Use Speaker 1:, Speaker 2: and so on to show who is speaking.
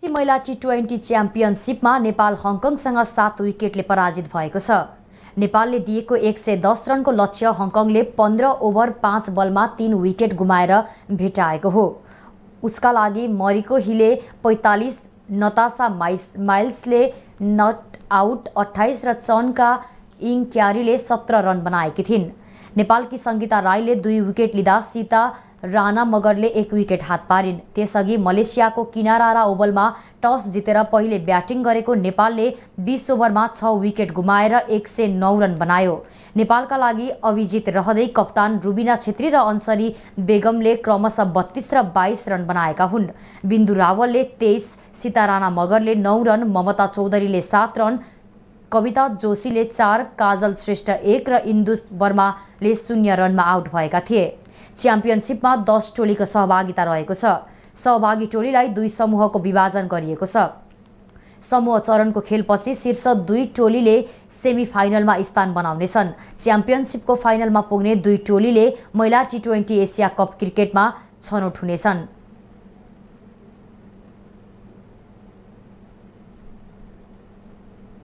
Speaker 1: C महिला T twenty च्याम्पियनसिपमा नेपाल हङकङसँग सात विकेटले पराजित भएको छ नेपालले दिएको एक सय दस रनको लक्ष्य हङकङले पन्ध्र ओभर पाँच बलमा तीन विकेट गुमाएर भेटाएको हो उसका लागि मरिको हिले पैँतालिस नतासा माइस माइल्सले नट आउट अठाइस र चनका इङ क्यारीले सत्र रन बनाएकी थिइन् नेपालकी सङ्गीता राईले दुई विकेट लिँदा सीता राणा मगरले एक विकेट हात पारिन् त्यसअघि मलेसियाको किनारा ओभलमा टस जितेर पहिले ब्याटिङ गरेको नेपालले बिस ओभरमा छ विकेट गुमाएर एक सय नौ रन बनायो नेपालका लागि अभिजित रहँदै कप्तान रुबिना छेत्री र अन्सरी बेगमले क्रमशः बत्तिस र बाइस रन बनाएका हुन् बिन्दु रावलले तेइस सीता राणा मगरले नौ रन ममता चौधरीले सात रन कविता जोशीले चार काजल श्रेष्ठ एक र इन्दु वर्माले शून्य रनमा आउट भएका थिए च्याम्पियनसिपमा दस टोलीको सहभागिता रहेको छ सहभागी टोलीलाई दुई समूहको विभाजन गरिएको छ समूह चरणको खेलपछि शीर्ष दुई टोलीले सेमी फाइनलमा स्थान बनाउनेछन् च्याम्पियनसिपको फाइनलमा पुग्ने दुई टोलीले महिला टी ट्वेन्टी एसिया कप क्रिकेटमा छनौट हुनेछन्